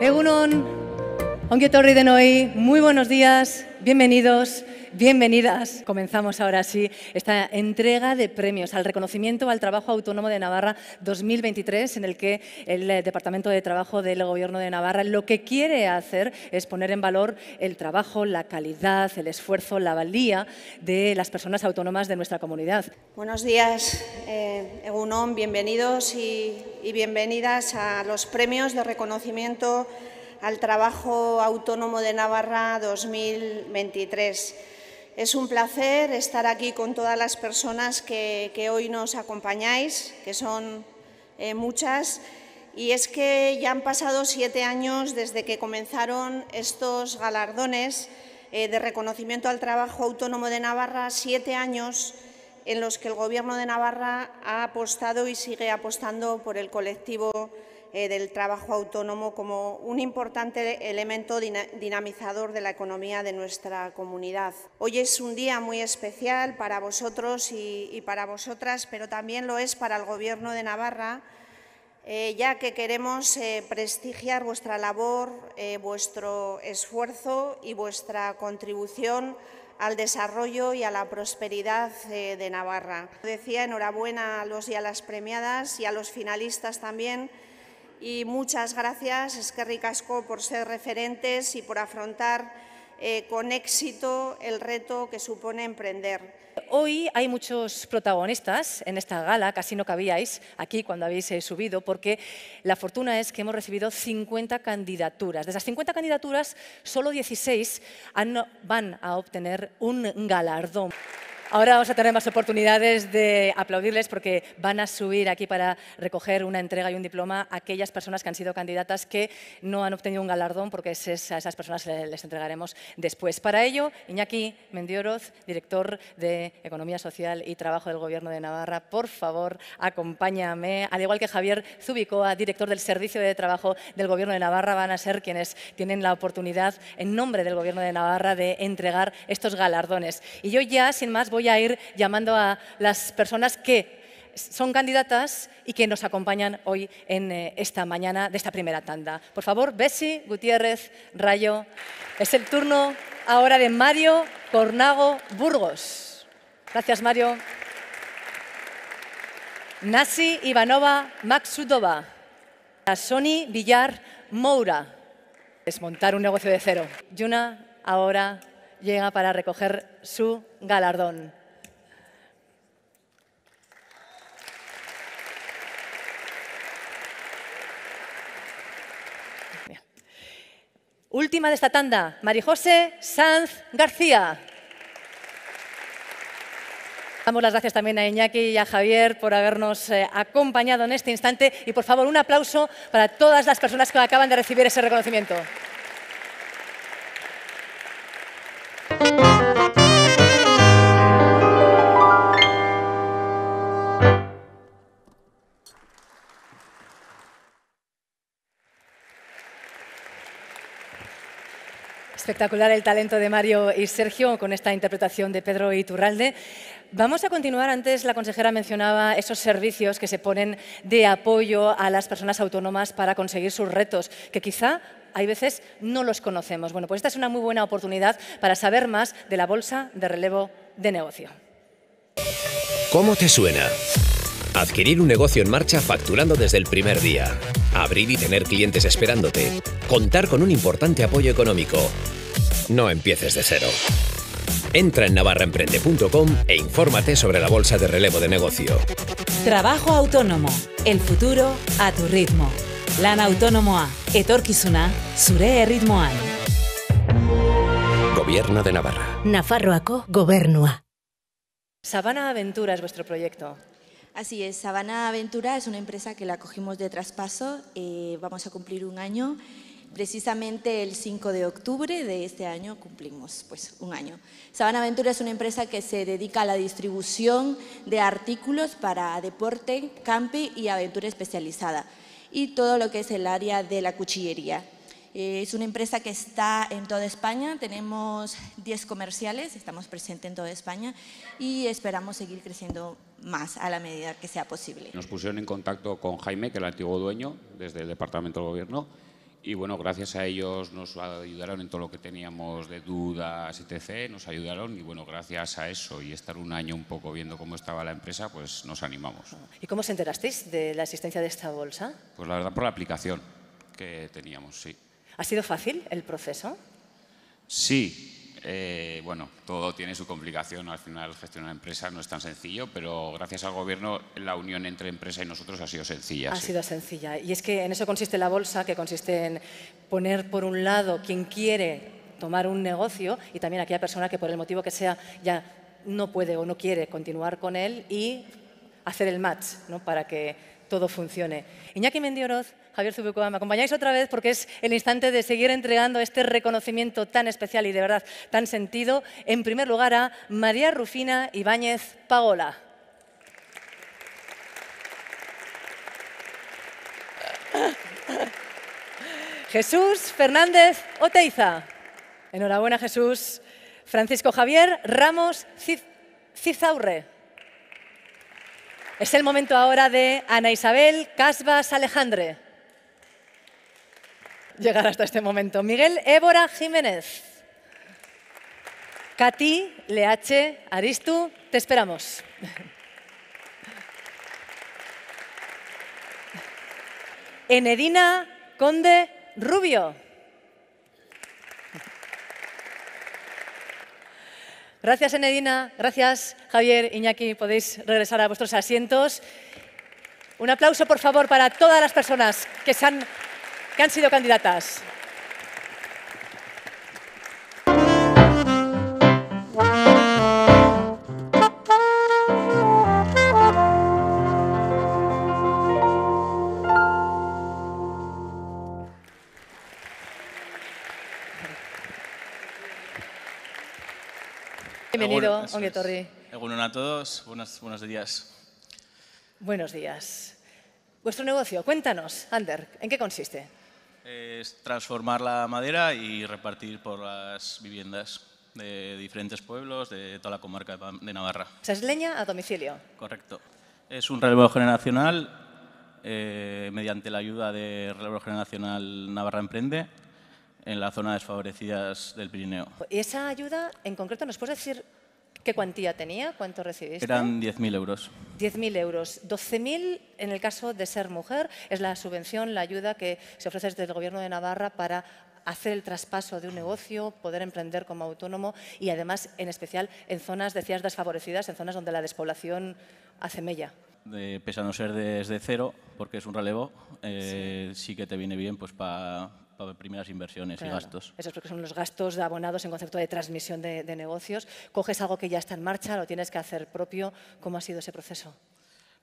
Egunon, Ongietorri de Noi. muy buenos días, bienvenidos. Bienvenidas. Comenzamos ahora sí esta entrega de premios al reconocimiento al trabajo autónomo de Navarra 2023, en el que el eh, Departamento de Trabajo del Gobierno de Navarra lo que quiere hacer es poner en valor el trabajo, la calidad, el esfuerzo, la valía de las personas autónomas de nuestra comunidad. Buenos días, eh, Egunon, bienvenidos y bienvenidas a los premios de reconocimiento al trabajo autónomo de Navarra 2023. Es un placer estar aquí con todas las personas que, hoy nos acompañáis, que son eh, muchas, y es que ya han pasado siete años desde que comenzaron estos galardones eh, de reconocimiento al trabajo autónomo de Navarra, siete años en los que el Gobierno de Navarra ha apostado y sigue apostando por el colectivo eh, del trabajo autónomo como un importante elemento dinamizador de la economía de nuestra comunidad. Hoy es un día muy especial para vosotros y, para vosotras, pero también lo es para el Gobierno de Navarra, eh, ya que queremos eh, prestigiar vuestra labor, vuestro esfuerzo y vuestra contribución al desarrollo y a la prosperidad de Navarra. Decía enhorabuena a los y a las premiadas y a los finalistas también y muchas gracias, Esquerri Casco, por ser referentes y por afrontar eh, con éxito el reto que supone emprender. Hoy hay muchos protagonistas en esta gala, casi no cabíais aquí cuando habéis eh, subido, porque la fortuna es que hemos recibido 50 candidaturas. De esas 50 candidaturas, solo 16 van a obtener un galardón. Ahora vamos a tener más oportunidades de aplaudirles porque van a subir aquí para recoger una entrega y un diploma a aquellas personas que han sido candidatas que no han obtenido un galardón porque a esas personas les entregaremos después. Para ello, Iñaki Mendioroz, director de Economía Social y Trabajo del Gobierno de Navarra, por favor, acompáñame. Al igual que Javier Zubicoa, director del Servicio de Trabajo del Gobierno de Navarra, van a ser quienes tienen la oportunidad en nombre del Gobierno de Navarra de entregar estos galardones. Y yo ya, sin más, voy voy a ir llamando a las personas que son candidatas y que nos acompañan hoy en eh, esta mañana de esta primera tanda. Por favor, Bessi, Gutiérrez, Rayo. Es el turno ahora de Mario Cornago Burgos. Gracias, Mario. Nasi Ivanova Maxudova. Sony Villar Moura. Desmontar un negocio de cero. Yuna ahora llega para recoger su galardón. Última de esta tanda, Marijose Sanz García. Damos las gracias también a Iñaki y a Javier por habernos eh, acompañado en este instante y por favor un aplauso para todas las personas que acaban de recibir ese reconocimiento. Espectacular el talento de Mario y Sergio con esta interpretación de Pedro Iturralde. Vamos a continuar. Antes la consejera mencionaba esos servicios que se ponen de apoyo a las personas autónomas para conseguir sus retos, que quizá hay veces no los conocemos. Bueno, pues esta es una muy buena oportunidad para saber más de la bolsa de relevo de negocio. ¿Cómo te suena? Adquirir un negocio en marcha facturando desde el primer día. Abrir y tener clientes esperándote. Contar con un importante apoyo económico no empieces de cero. Entra en navarraemprende.com e infórmate sobre la bolsa de relevo de negocio. Trabajo autónomo. El futuro a tu ritmo. Lan Etorquizuna. etorkizuna, ritmo A. Gobierno de Navarra. Nafarroaco, gobernua. Sabana Aventura es vuestro proyecto. Así es, Sabana Aventura es una empresa que la cogimos de traspaso. Eh, vamos a cumplir un año. Precisamente el 5 de octubre de este año cumplimos pues, un año. Sabana Aventura es una empresa que se dedica a la distribución de artículos para deporte, camping y aventura especializada y todo lo que es el área de la cuchillería. Eh, es una empresa que está en toda España, tenemos 10 comerciales, estamos presentes en toda España y esperamos seguir creciendo más a la medida que sea posible. Nos pusieron en contacto con Jaime, que es el antiguo dueño, desde el Departamento del Gobierno, y bueno, gracias a ellos nos ayudaron en todo lo que teníamos de dudas, etc., nos ayudaron y bueno, gracias a eso y estar un año un poco viendo cómo estaba la empresa, pues nos animamos. ¿Y cómo se enterasteis de la existencia de esta bolsa? Pues la verdad por la aplicación que teníamos, sí. ¿Ha sido fácil el proceso? Sí, eh, bueno, todo tiene su complicación. Al final, gestionar una empresa no es tan sencillo, pero gracias al gobierno la unión entre empresa y nosotros ha sido sencilla. Ha sido sencilla. Y es que en eso consiste la bolsa, que consiste en poner por un lado quien quiere tomar un negocio y también aquella persona que por el motivo que sea ya no puede o no quiere continuar con él y hacer el match ¿no? para que todo funcione. Iñaki Mendioroz Javier Zubucoa, me acompañáis otra vez porque es el instante de seguir entregando este reconocimiento tan especial y de verdad tan sentido. En primer lugar a María Rufina Ibáñez Paola. Jesús Fernández Oteiza. Enhorabuena, Jesús. Francisco Javier Ramos Cizaurre. Es el momento ahora de Ana Isabel Casbas Alejandre llegar hasta este momento. Miguel Ébora Jiménez. Katy, Leache, Aristu, te esperamos. Enedina Conde Rubio. Gracias, Enedina. Gracias, Javier, Iñaki. Podéis regresar a vuestros asientos. Un aplauso, por favor, para todas las personas que se han que han sido candidatas. Bienvenido, Torri. Egunon a todos, buenos días. Buenos días. Vuestro negocio, cuéntanos, Ander, ¿en qué consiste? es transformar la madera y repartir por las viviendas de diferentes pueblos de toda la comarca de Navarra. O es leña a domicilio. Correcto. Es un relevo generacional eh, mediante la ayuda de Relevo Generacional Navarra Emprende en la zona desfavorecidas del Pirineo. ¿Y esa ayuda en concreto nos puedes decir ¿Qué cuantía tenía? ¿Cuánto recibiste? Eran 10.000 euros. 10.000 euros. 12.000 en el caso de ser mujer es la subvención, la ayuda que se ofrece desde el Gobierno de Navarra para hacer el traspaso de un negocio, poder emprender como autónomo y además, en especial, en zonas, decías, desfavorecidas, en zonas donde la despoblación hace mella. pese a no ser desde cero, porque es un relevo, eh, sí. sí. que te viene bien pues para para primeras inversiones y gastos. es porque son los gastos de abonados en concepto de transmisión de, negocios. Coges algo que ya está en marcha, lo tienes que hacer propio. ¿Cómo ha sido ese proceso?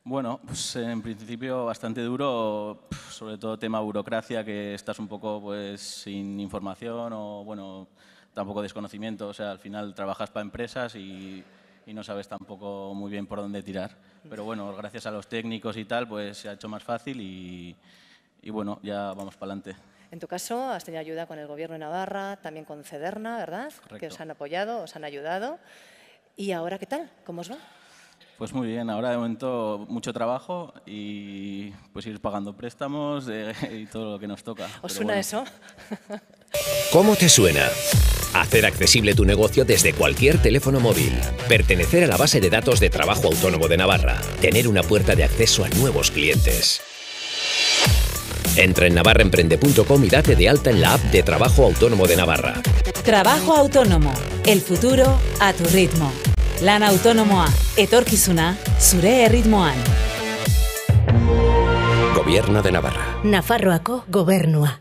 Bueno, pues en principio bastante duro, sobre todo tema burocracia, que estás un poco pues sin información o bueno, tampoco desconocimiento. O sea, al final trabajas para empresas y, no sabes tampoco muy bien por dónde tirar. Pero bueno, gracias a los técnicos y tal, pues se ha hecho más fácil y, y bueno, ya vamos para adelante. En tu caso, has tenido ayuda con el Gobierno de Navarra, también con Cederna, ¿verdad? Correcto. Que os han apoyado, os han ayudado. ¿Y ahora qué tal? ¿Cómo os va? Pues muy bien, ahora de momento mucho trabajo y pues ir pagando préstamos eh, y todo lo que nos toca. ¿Os suena eso? ¿Cómo te suena? Hacer accesible tu negocio desde cualquier teléfono móvil. Pertenecer a la base de datos de trabajo autónomo de Navarra. Tener una puerta de acceso a nuevos clientes. Entra en navarraemprende.com y date de alta en la app de Trabajo Autónomo de Navarra. Trabajo autónomo. El futuro a tu ritmo. Lan sure etorkizuna, Ritmo ritmoan. Gobierno de Navarra. Nafarroaco, gobernua.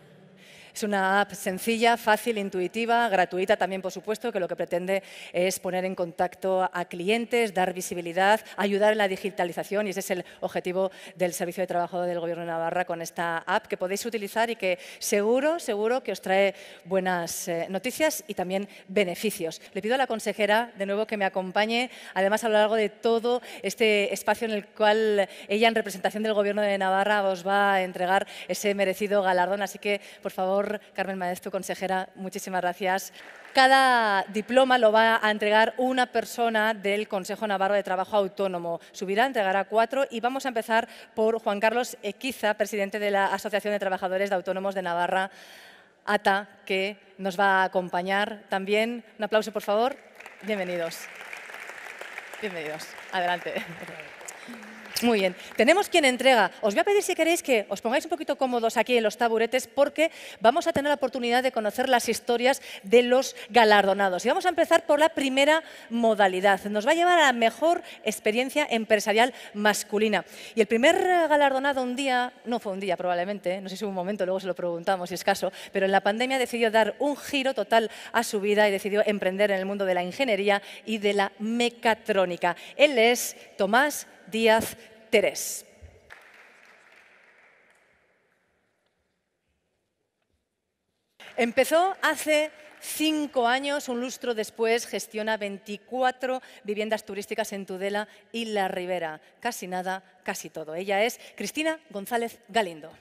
Es una app sencilla, fácil, intuitiva, gratuita también, por supuesto, que lo que pretende es poner en contacto a clientes, dar visibilidad, ayudar en la digitalización y ese es el objetivo del Servicio de Trabajo del Gobierno de Navarra con esta app que podéis utilizar y que seguro, seguro que os trae buenas eh, noticias y también beneficios. Le pido a la consejera de nuevo que me acompañe, además a lo largo de todo este espacio en el cual ella en representación del Gobierno de Navarra os va a entregar ese merecido galardón. Así que, por favor, Carmen Maestro, consejera, muchísimas gracias. Cada diploma lo va a entregar una persona del Consejo Navarro de Trabajo Autónomo. Subirá, entregará cuatro y vamos a empezar por Juan Carlos Equiza, presidente de la Asociación de Trabajadores de Autónomos de Navarra, ATA, que nos va a acompañar también. Un aplauso, por favor. Bienvenidos. Bienvenidos. Adelante. Muy bien. Tenemos quien entrega. Os voy a pedir, si queréis, que os pongáis un poquito cómodos aquí en los taburetes porque vamos a tener la oportunidad de conocer las historias de los galardonados. Y vamos a empezar por la primera modalidad. Nos va a llevar a la mejor experiencia empresarial masculina. Y el primer galardonado un día, no fue un día probablemente, ¿eh? no sé si hubo un momento, luego se lo preguntamos si es caso, pero en la pandemia decidió dar un giro total a su vida y decidió emprender en el mundo de la ingeniería y de la mecatrónica. Él es Tomás Díaz Terés. Empezó hace cinco años, un lustro después, gestiona 24 viviendas turísticas en Tudela y La Ribera. Casi nada, casi todo. Ella es Cristina González Galindo.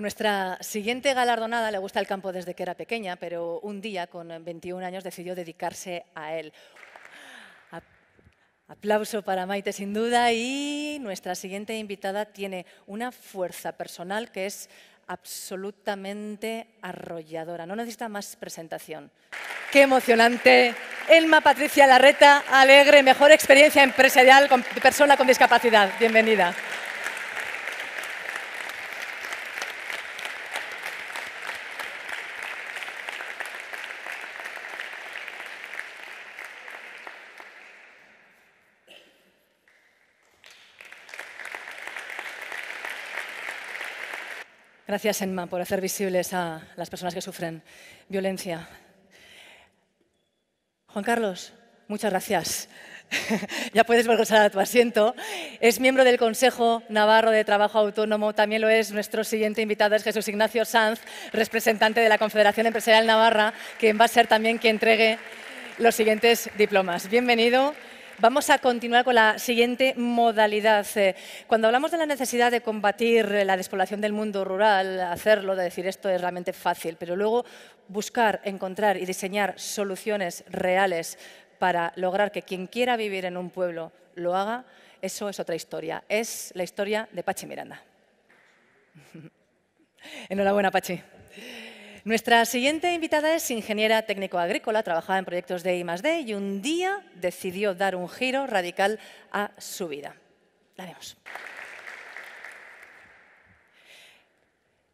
nuestra siguiente galardonada le gusta el campo desde que era pequeña, pero un día, con 21 años, decidió dedicarse a él. Aplauso para Maite, sin duda. Y nuestra siguiente invitada tiene una fuerza personal que es absolutamente arrolladora. No necesita más presentación. ¡Qué emocionante! Elma Patricia Larreta, alegre, mejor experiencia empresarial con persona con discapacidad. Bienvenida. Gracias, Enma, por hacer visibles a las personas que sufren violencia. Juan Carlos, muchas gracias. ya puedes regresar a tu asiento. Es miembro del Consejo Navarro de Trabajo Autónomo. También lo es nuestro siguiente invitado, es Jesús Ignacio Sanz, representante de la Confederación Empresarial Navarra, quien va a ser también quien entregue los siguientes diplomas. Bienvenido. Vamos a continuar con la siguiente modalidad. Eh, cuando hablamos de la necesidad de combatir eh, la despoblación del mundo rural, hacerlo, de decir esto es realmente fácil, pero luego buscar, encontrar y diseñar soluciones reales para lograr que quien quiera vivir en un pueblo lo haga, eso es otra historia. Es la historia de Pachi Miranda. Enhorabuena, Pachi. Nuestra siguiente invitada es ingeniera técnico agrícola, trabajaba en proyectos de I+D y un día decidió dar un giro radical a su vida. La vemos.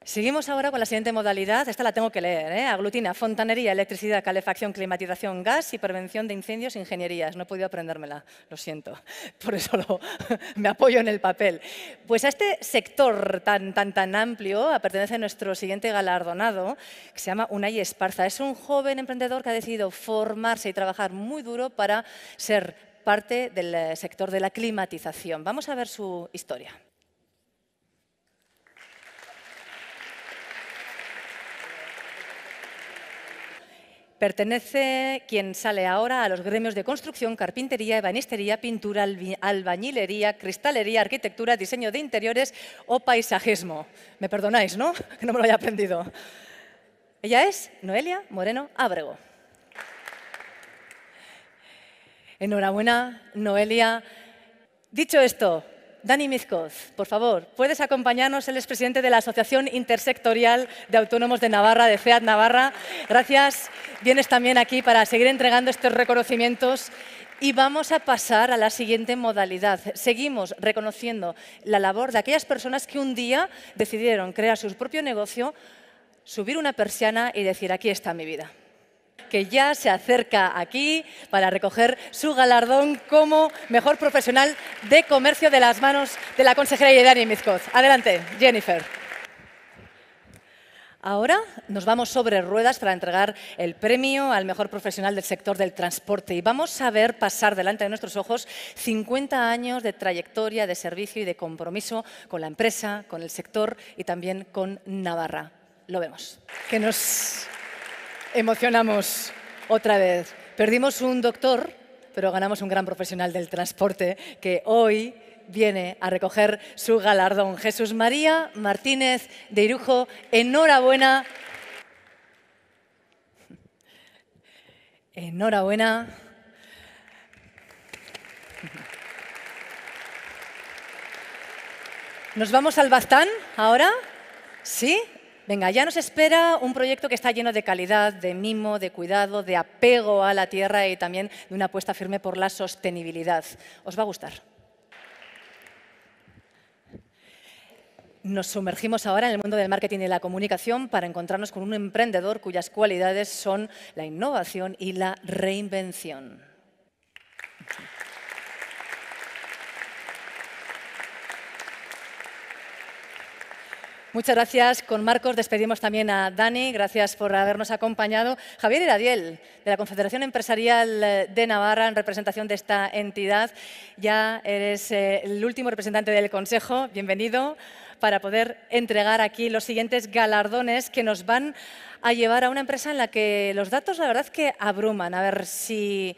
Seguimos ahora con la siguiente modalidad, esta la tengo que leer, ¿eh? aglutina fontanería, electricidad, calefacción, climatización, gas y prevención de incendios, e ingenierías. No he podido aprendérmela, lo siento, por eso me apoyo en el papel. Pues a este sector tan, tan, tan amplio pertenece nuestro siguiente galardonado, que se llama Unai Esparza. Es un joven emprendedor que ha decidido formarse y trabajar muy duro para ser parte del eh, sector de la climatización. Vamos a ver su historia. Pertenece quien sale ahora a los gremios de construcción, carpintería, ebanistería, pintura, albañilería, cristalería, arquitectura, diseño de interiores o paisajismo. Me perdonáis, ¿no? Que no me lo haya aprendido. Ella es Noelia Moreno Ábrego. Enhorabuena, Noelia. Dicho esto, Dani Mizcoz, por favor, puedes acompañarnos. Él es presidente de la Asociación Intersectorial de Autónomos de Navarra, de FEAT Navarra. Gracias. Vienes también aquí para seguir entregando estos reconocimientos. Y vamos a pasar a la siguiente modalidad. Seguimos reconociendo la labor de aquellas personas que un día decidieron crear su propio negocio, subir una persiana y decir, aquí está mi vida que ya se acerca aquí para recoger su galardón como mejor profesional de comercio de las manos de la consejera Yedani Mizcoz. Adelante, Jennifer. Ahora nos vamos sobre ruedas para entregar el premio al mejor profesional del sector del transporte y vamos a ver pasar delante de nuestros ojos 50 años de trayectoria, de servicio y de compromiso con la empresa, con el sector y también con Navarra. Lo vemos. Que nos emocionamos otra vez. Perdimos un doctor, pero ganamos un gran profesional del transporte que hoy viene a recoger su galardón. Jesús María Martínez de Irujo, enhorabuena. Enhorabuena. ¿Nos vamos al Bastán ahora? ¿Sí? Venga, ya nos espera un proyecto que está lleno de calidad, de mimo, de cuidado, de apego a la tierra y también de una apuesta firme por la sostenibilidad. Os va a gustar. Nos sumergimos ahora en el mundo del marketing y la comunicación para encontrarnos con un emprendedor cuyas cualidades son la innovación y la reinvención. Muchas gracias con Marcos. Despedimos también a Dani. Gracias por habernos acompañado. Javier Iradiel, de la Confederación Empresarial de Navarra, en representación de esta entidad. Ya eres eh, el último representante del Consejo. Bienvenido para poder entregar aquí los siguientes galardones que nos van a llevar a una empresa en la que los datos, la verdad, que abruman. A ver si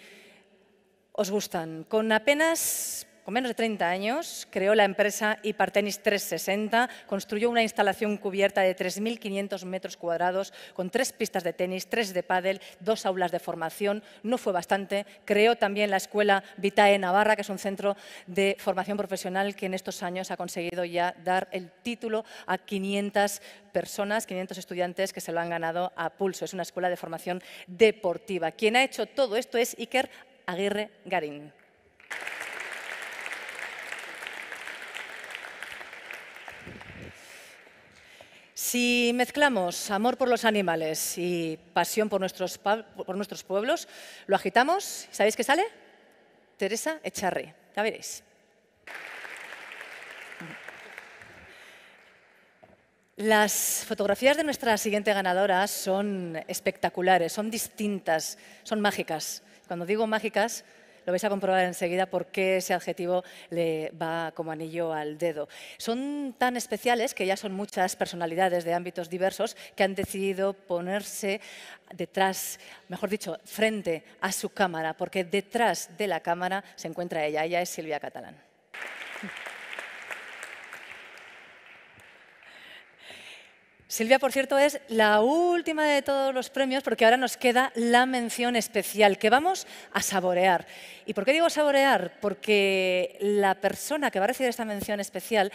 os gustan. Con apenas con menos de 30 años, creó la empresa Ipartenis 360, construyó una instalación cubierta de 3.500 metros cuadrados con tres pistas de tenis, tres de pádel, dos aulas de formación. No fue bastante. Creó también la Escuela Vitae Navarra, que es un centro de formación profesional que en estos años ha conseguido ya dar el título a 500 personas, 500 estudiantes que se lo han ganado a pulso. Es una escuela de formación deportiva. Quien ha hecho todo esto es Iker Aguirre Garín. Si mezclamos amor por los animales y pasión por nuestros, por nuestros pueblos, lo agitamos. ¿Sabéis qué sale? Teresa Echarri. Ya veréis. Las fotografías de nuestra siguiente ganadora son espectaculares, son distintas, son mágicas. Cuando digo mágicas, lo vais a comprobar enseguida por qué ese adjetivo le va como anillo al dedo. Son tan especiales que ya son muchas personalidades de ámbitos diversos que han decidido ponerse detrás, mejor dicho, frente a su cámara, porque detrás de la cámara se encuentra ella. Ella es Silvia Catalán. Silvia, por cierto, es la última de todos los premios porque ahora nos queda la mención especial que vamos a saborear. ¿Y por qué digo saborear? Porque la persona que va a recibir esta mención especial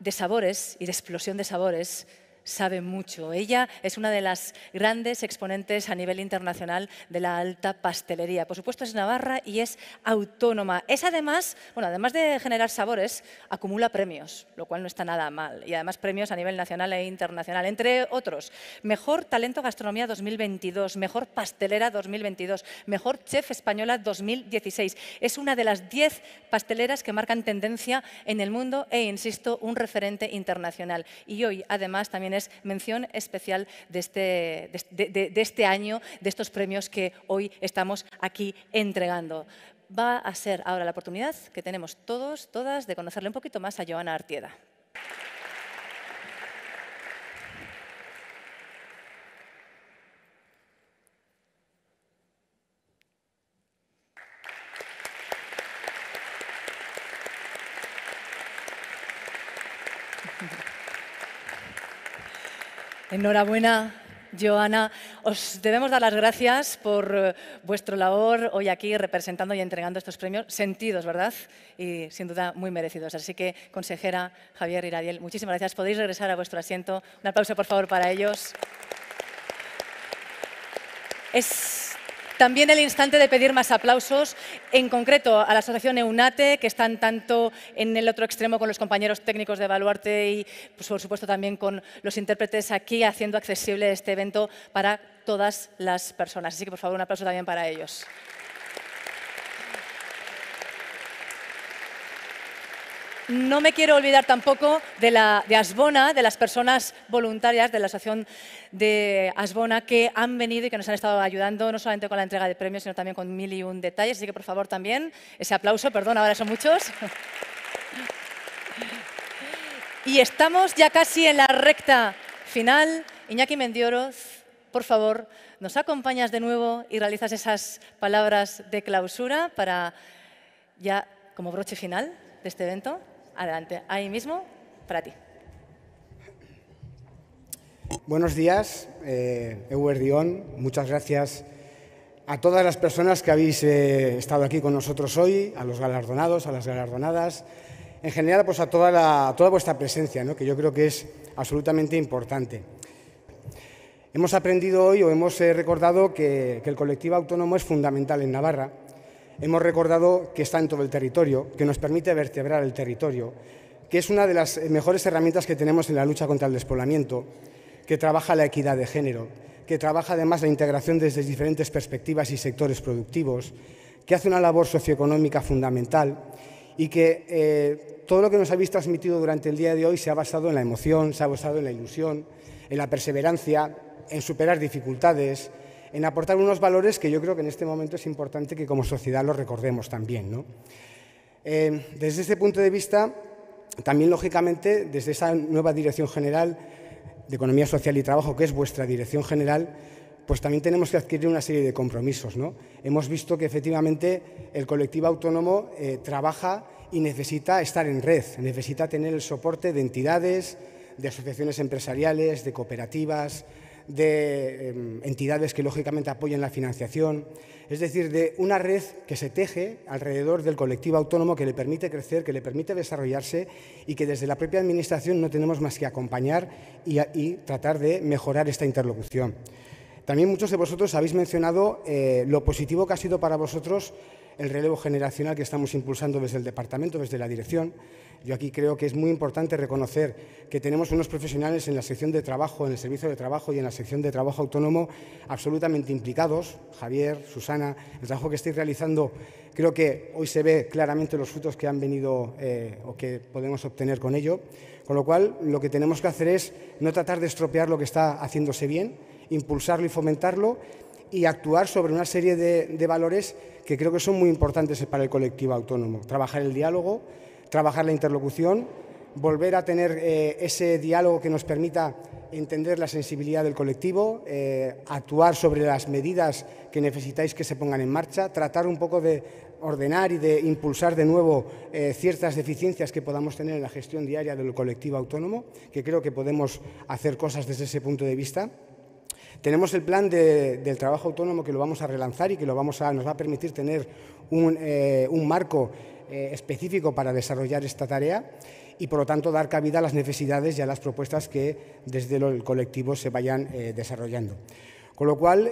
de sabores y de explosión de sabores sabe mucho. Ella es una de las grandes exponentes a nivel internacional de la alta pastelería. Por supuesto es navarra y es autónoma. Es además, bueno, además de generar sabores, acumula premios, lo cual no está nada mal. Y además premios a nivel nacional e internacional, entre otros. Mejor Talento Gastronomía 2022, Mejor Pastelera 2022, Mejor Chef Española 2016. Es una de las 10 pasteleras que marcan tendencia en el mundo e, insisto, un referente internacional. Y hoy, además, también mención especial de este, de, de este año, de estos premios que hoy estamos aquí entregando va a ser ahora la oportunidad que tenemos todos, todas, de conocerle un poquito más a Joana Artieda. Enhorabuena, Joana. Os debemos dar las gracias por eh, vuestro labor hoy aquí representando y entregando estos premios sentidos, ¿verdad? Y sin duda muy merecidos. Así que, consejera Javier Iradiel, muchísimas gracias. Podéis regresar a vuestro asiento. Un aplauso, por favor, para ellos. Es también el instante de pedir más aplausos, en concreto a la asociación EUNATE, que están tanto en el otro extremo con los compañeros técnicos de Baluarte y, pues, por supuesto, también con los intérpretes aquí, haciendo accesible este evento para todas las personas. Así que, por favor, un aplauso también para ellos. No me quiero olvidar tampoco de, la, de Asbona, de las personas voluntarias de la Asociación de Asbona que han venido y que nos han estado ayudando, no solamente con la entrega de premios, sino también con mil y un detalles. Así que, por favor, también ese aplauso. Perdón, ahora son muchos. Y estamos ya casi en la recta final. Iñaki Mendioro, por favor, nos acompañas de nuevo y realizas esas palabras de clausura para ya como broche final de este evento. Adelante, ahí mismo, para ti. Buenos días, eh, Muchas gracias a todas las personas que habéis eh, estado aquí con nosotros hoy, a los galardonados, a las galardonadas, en general pues a toda, toda vuestra presencia, que yo creo que es absolutamente importante. Hemos aprendido hoy o hemos eh, recordado que el colectivo autónomo es fundamental en Navarra hemos recordado que está en todo el territorio, que nos permite vertebrar el territorio, que es una de las mejores herramientas que tenemos en la lucha contra el despoblamiento, que trabaja la equidad de género, que trabaja además la integración desde diferentes perspectivas y sectores productivos, que hace una labor socioeconómica fundamental y que eh, todo lo que nos habéis transmitido durante el día de hoy se ha basado en la emoción, se ha basado en la ilusión, en la perseverancia, en superar dificultades, en aportar unos valores que yo creo que en este momento es importante que como sociedad los recordemos también. Eh, desde este punto de vista, también lógicamente, desde esa nueva Dirección General de Economía Social y Trabajo, que es vuestra Dirección General, pues también tenemos que adquirir una serie de compromisos. Hemos visto que efectivamente el colectivo autónomo eh, trabaja y necesita estar en red, necesita tener el soporte de entidades, de asociaciones empresariales, de cooperativas, de em, entidades que lógicamente apoyen la financiación, es decir, de una red que se teje alrededor del colectivo autónomo que le permite crecer, que le permite desarrollarse y que desde la propia Administración no tenemos más que acompañar y, tratar de mejorar esta interlocución. También muchos de vosotros habéis mencionado eh, lo positivo que ha sido para vosotros el relevo generacional que estamos impulsando desde el departamento, desde la dirección. Yo aquí creo que es muy importante reconocer que tenemos unos profesionales en la sección de trabajo, en el servicio de trabajo y en la sección de trabajo autónomo absolutamente implicados. Javier, Susana, el trabajo que estáis realizando, creo que hoy se ve claramente los frutos que han venido eh, o que podemos obtener con ello. Con lo cual, lo que tenemos que hacer es no tratar de estropear lo que está haciéndose bien, impulsarlo y fomentarlo y actuar sobre una serie de, valores que creo que son muy importantes para el colectivo autónomo. Trabajar el diálogo, trabajar la interlocución, volver a tener eh, ese diálogo que nos permita entender la sensibilidad del colectivo, eh, actuar sobre las medidas que necesitáis que se pongan en marcha, tratar un poco de ordenar y de impulsar de nuevo eh, ciertas deficiencias que podamos tener en la gestión diaria del colectivo autónomo, que creo que podemos hacer cosas desde ese punto de vista. Tenemos el plan del trabajo autónomo que lo vamos a relanzar y que vamos a, nos va a permitir tener un, eh, marco eh, específico para desarrollar esta tarea y, por lo tanto, dar cabida a las necesidades y a las propuestas que desde el colectivo se vayan eh, desarrollando. Con lo cual,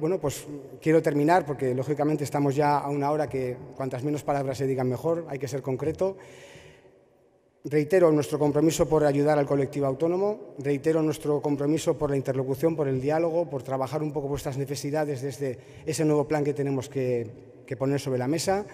bueno, pues quiero terminar porque lógicamente estamos ya a una hora que cuantas menos palabras se digan mejor, hay que ser concreto. Reitero nuestro compromiso por ayudar al colectivo autónomo, reitero nuestro compromiso por la interlocución, por el diálogo, por trabajar un poco vuestras necesidades desde ese nuevo plan que tenemos que, poner sobre la mesa.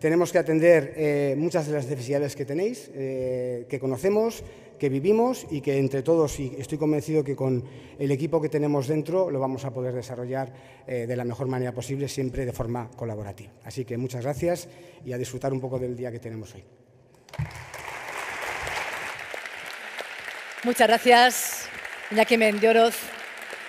Tenemos que atender eh, muchas de las necesidades que tenéis, eh, que conocemos, que vivimos y que entre todos, y estoy convencido que con el equipo que tenemos dentro lo vamos a poder desarrollar eh, de la mejor manera posible, siempre de forma colaborativa. Así que muchas gracias y a disfrutar un poco del día que tenemos hoy. Muchas gracias, Iñaki Mendioroz.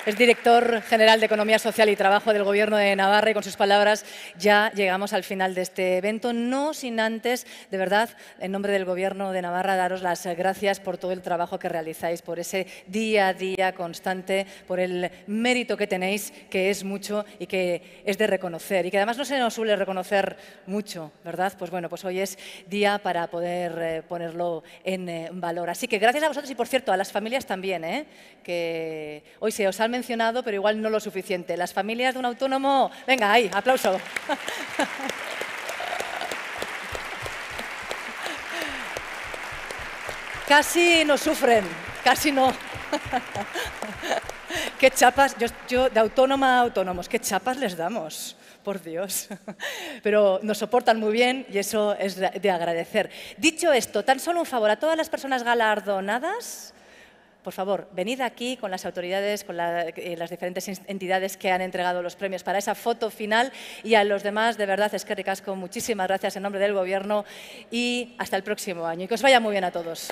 Es director general de Economía Social y Trabajo del Gobierno de Navarra y con sus palabras ya llegamos al final de este evento. No sin antes, de verdad, en nombre del Gobierno de Navarra, daros las gracias por todo el trabajo que realizáis, por ese día a día constante, por el mérito que tenéis, que es mucho y que es de reconocer y que además no se nos suele reconocer mucho, ¿verdad? Pues bueno, pues hoy es día para poder eh, ponerlo en eh, valor. Así que gracias a vosotros y, por cierto, a las familias también, ¿eh? que hoy se os han mencionado, pero igual no lo suficiente. Las familias de un autónomo... Venga, ahí, aplauso. casi no sufren, casi no. qué chapas, yo, yo, de autónoma a autónomos, qué chapas les damos, por Dios. Pero nos soportan muy bien y eso es de agradecer. Dicho esto, tan solo un favor a todas las personas galardonadas, por favor, venid aquí con las autoridades, con eh, las diferentes entidades que han entregado los premios para esa foto final y a los demás, de verdad, es que ricasco, muchísimas gracias en nombre del Gobierno y hasta el próximo año. Y que os vaya muy bien a todos.